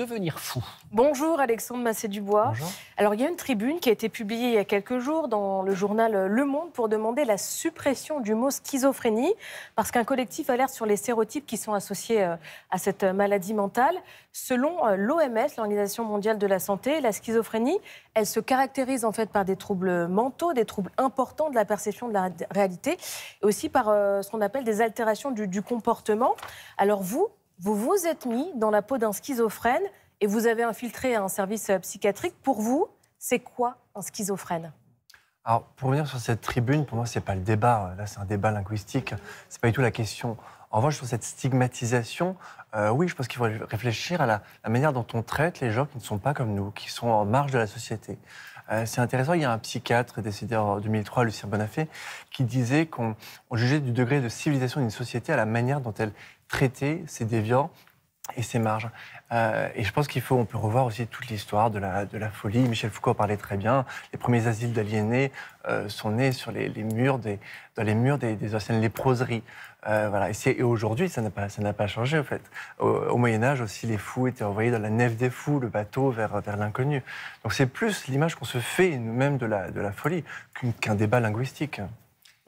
devenir fou. Bonjour Alexandre Massé-Dubois. Alors il y a une tribune qui a été publiée il y a quelques jours dans le journal Le Monde pour demander la suppression du mot schizophrénie parce qu'un collectif alerte sur les stéréotypes qui sont associés euh, à cette maladie mentale. Selon euh, l'OMS, l'Organisation mondiale de la santé, la schizophrénie, elle se caractérise en fait par des troubles mentaux, des troubles importants de la perception de la réalité et aussi par euh, ce qu'on appelle des altérations du comportement. Alors vous, vous vous êtes mis dans la peau d'un schizophrène et vous avez infiltré un service euh, psychiatrique. Pour vous, c'est quoi un schizophrène alors, pour revenir sur cette tribune, pour moi, ce n'est pas le débat. Là, c'est un débat linguistique. Ce n'est pas du tout la question. En revanche, sur cette stigmatisation, euh, oui, je pense qu'il faut réfléchir à la, manière dont on traite les gens qui ne sont pas comme nous, qui sont en marge de la société. Euh, c'est intéressant, il y a un psychiatre décédé en 2003, Lucien Bonafé, qui disait qu'on jugeait du degré de civilisation d'une société à la manière dont elle traiter ces déviants et ces marges. Euh, et je pense qu'il faut, on peut revoir aussi toute l'histoire de la, de la folie. Michel Foucault parlait très bien. Les premiers asiles d'aliénés euh, sont nés sur les, les, murs des, dans les murs des, anciennes léproseries. Euh, voilà. Et, et aujourd'hui, ça n'a pas, ça n'a pas changé en fait. Au, Moyen Âge aussi, les fous étaient envoyés dans la nef des fous, le bateau vers, vers l'inconnu. Donc c'est plus l'image qu'on se fait nous-mêmes de la, de la folie qu'un débat linguistique.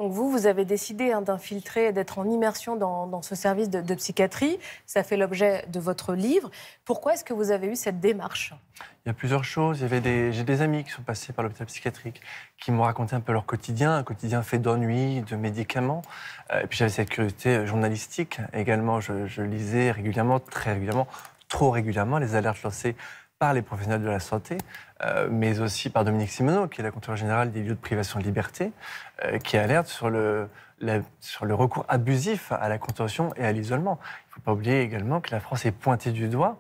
Donc vous, vous avez décidé hein, d'infiltrer, d'être en immersion dans, ce service de, psychiatrie. Ça fait l'objet de votre livre. Pourquoi est-ce que vous avez eu cette démarche Il y a plusieurs choses. Il y avait des, j'ai des amis qui sont passés par l'hôpital psychiatrique, qui m'ont raconté un peu leur quotidien, un quotidien fait d'ennuis, de médicaments. Euh, et puis j'avais cette curiosité journalistique également. Je, je lisais régulièrement, très régulièrement, trop régulièrement les alertes lancées par les professionnels de la santé, euh, mais aussi par Dominique Simonot, qui est la contre générale des lieux de privation de liberté, euh, qui alerte sur le, sur le recours abusif à la contention et à l'isolement. Il ne faut pas oublier également que la France est pointée du doigt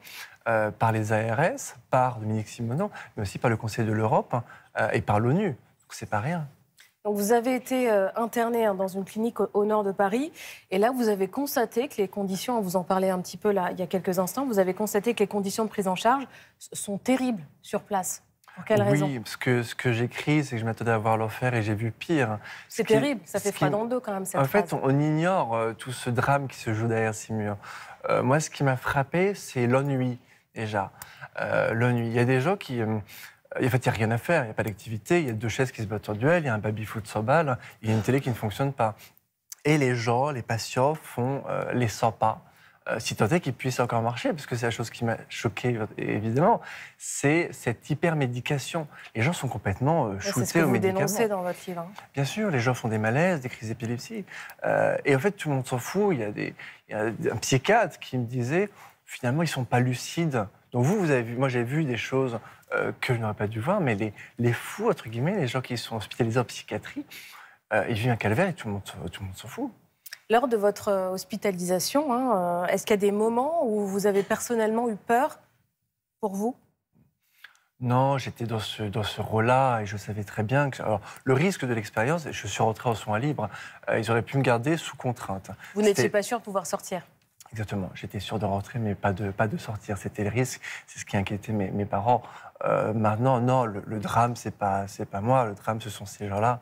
euh, par les ARS, par Dominique Simonot, mais aussi par le Conseil de l'Europe hein, et par l'ONU. Donc c'est pas rien vous avez été euh, interné hein, dans une clinique au nord de Paris et là vous avez constaté que les conditions, on vous en parlait un petit peu là il y a quelques instants, vous avez constaté que les conditions de prise en charge sont terribles sur place. Pour quelle raison Oui, parce que ce que j'écris, c'est que je m'attendais à voir l'enfer et j'ai vu pire. C'est terrible, ça fait froid dans le dos quand même En fait, on ignore euh, tout ce drame qui se joue derrière ces murs. Euh, moi, ce qui m'a frappé, c'est l'ennui déjà. l'ennui. Il y a des gens qui il euh, n'y a rien à faire, il n'y a pas d'activité, il y a deux chaises qui se battent en duel, il y a un baby-foot sans balle, il y a une télé qui ne fonctionne pas. Et les gens, les patients font euh, les 100 pas, euh, si tant est qu'ils puissent encore marcher, parce que c'est la chose qui m'a choqué, évidemment, c'est cette hypermédication. Les gens sont complètement euh, shootés ce que vous dénoncez dans votre livre. Hein. Bien sûr, les gens font des malaises, des crises d'épilepsie. et en fait, tout le monde s'en fout. Il y, a des, il y a un psychiatre qui me disait, finalement, ils ne sont pas lucides donc vous, vous avez vu, moi j'ai vu des choses euh, que je n'aurais pas dû voir, mais les, les, fous, entre guillemets, les gens qui sont hospitalisés en psychiatrie, euh, ils vivent un calvaire et tout le monde, tout le monde s'en fout. Lors de votre euh, hospitalisation, hein, est-ce qu'il y a des moments où vous avez personnellement eu peur pour vous non, j'étais dans ce, dans ce rôle-là et je savais très bien que. Alors, le risque de l'expérience, je suis rentré en soins libres, ils auraient pu me garder sous contrainte. Vous n'étiez pas sûr de pouvoir sortir Exactement. J'étais sûr de rentrer, mais pas de, pas de sortir. C'était le risque. C'est ce qui inquiétait mes, mes parents. Euh, maintenant, non, le, drame, c'est pas, c'est pas moi. Le drame, ce sont ces gens-là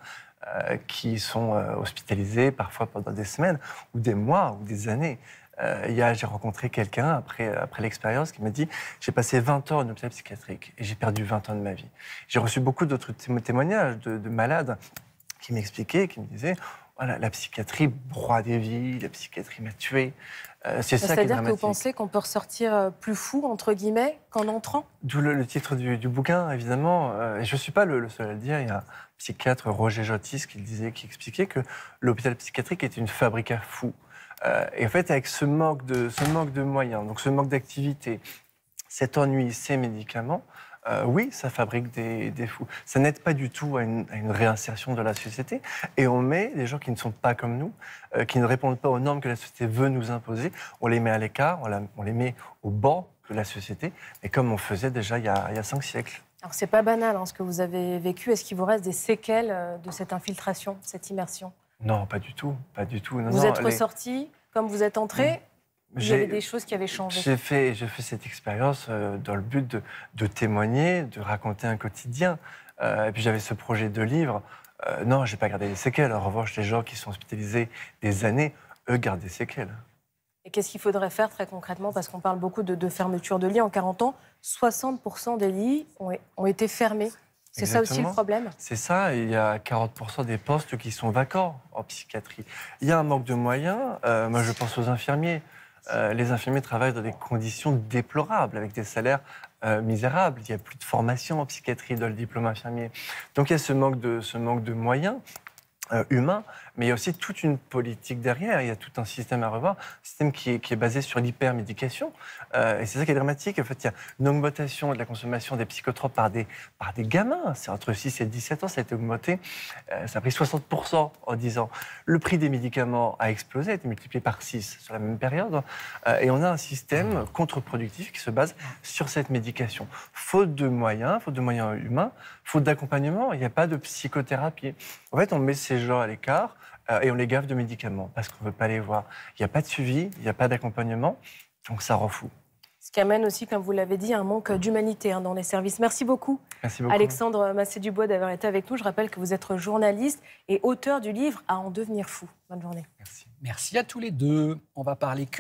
euh, qui sont euh, hospitalisés parfois pendant des semaines ou des mois ou des années. j'ai rencontré quelqu'un après, après l'expérience qui m'a dit J'ai passé 20 ans en hôpital psychiatrique et j'ai perdu 20 ans de ma vie. J'ai reçu beaucoup d'autres témoignages de, de malades qui m'expliquaient, qui me disaient la psychiatrie broie des vies, la psychiatrie m'a tué. Euh, c'est ça, qui est C'est-à-dire que vous pensez qu'on peut ressortir euh, plus fou, entre guillemets, qu'en entrant D'où le, titre du, bouquin, évidemment. Euh, je ne suis pas le, seul à le dire. Il y a un psychiatre, Roger Jotis, qui, disait, qui expliquait que l'hôpital psychiatrique est une fabrique à fous. et en fait, avec ce manque de, ce manque de moyens, donc ce manque d'activité, cet ennui, ces médicaments, euh, oui, ça fabrique des, des fous. Ça n'aide pas du tout à une, réinsertion de la société. Et on met des gens qui ne sont pas comme nous, euh, qui ne répondent pas aux normes que la société veut nous imposer, on les met à l'écart, on, les met au banc de la société, et comme on faisait déjà il y a, cinq siècles. Alors c'est pas banal hein, ce que vous avez vécu. Est-ce qu'il vous reste des séquelles euh, de cette infiltration, cette immersion Non, pas du tout, pas du tout. vous êtes ressorti comme vous êtes entré il y avait des choses qui avaient changé. J'ai fait, cette expérience euh, dans le but de, témoigner, de raconter un quotidien. Euh, et puis j'avais ce projet de livre. Euh, non, je n'ai pas gardé les séquelles. En revanche, les gens qui sont hospitalisés des années, eux, gardent des séquelles. Et qu'est-ce qu'il faudrait faire très concrètement Parce qu'on parle beaucoup de, fermeture de lits. En 40 ans, 60% des lits ont, été fermés. C'est ça aussi le problème C'est ça. Il y a 40% des postes qui sont vacants en psychiatrie. Il y a un manque de moyens. moi, je pense aux infirmiers. Euh, les infirmiers travaillent dans des conditions déplorables, avec des salaires euh, misérables. Il n'y a plus de formation en psychiatrie dans le diplôme infirmier. Donc il y a ce manque de, ce manque de moyens euh, humains mais il y a aussi toute une politique derrière, il y a tout un système à revoir, un système qui est, qui est basé sur l'hypermédication. Euh, et c'est ça qui est dramatique. En fait, il y a une augmentation de la consommation des psychotropes par des, par des gamins. C'est entre 6 et 17 ans, ça a été augmenté. Euh, ça a pris 60% en 10 ans. Le prix des médicaments a explosé, a été multiplié par 6 sur la même période. Euh, et on a un système contre-productif qui se base sur cette médication. Faute de moyens, faute de moyens humains, faute d'accompagnement, il n'y a pas de psychothérapie. En fait, on met ces gens à l'écart euh, et on les gaffe de médicaments parce qu'on ne veut pas les voir. Il n'y a pas de suivi, il n'y a pas d'accompagnement, donc ça rend fou. Ce qui amène aussi, comme vous l'avez dit, un manque d'humanité hein, dans les services. Merci beaucoup, Alexandre Massé-Dubois, d'avoir été avec nous. Je rappelle que vous êtes journaliste et auteur du livre À en devenir fou. Bonne journée. Merci. Merci à tous les deux. On va parler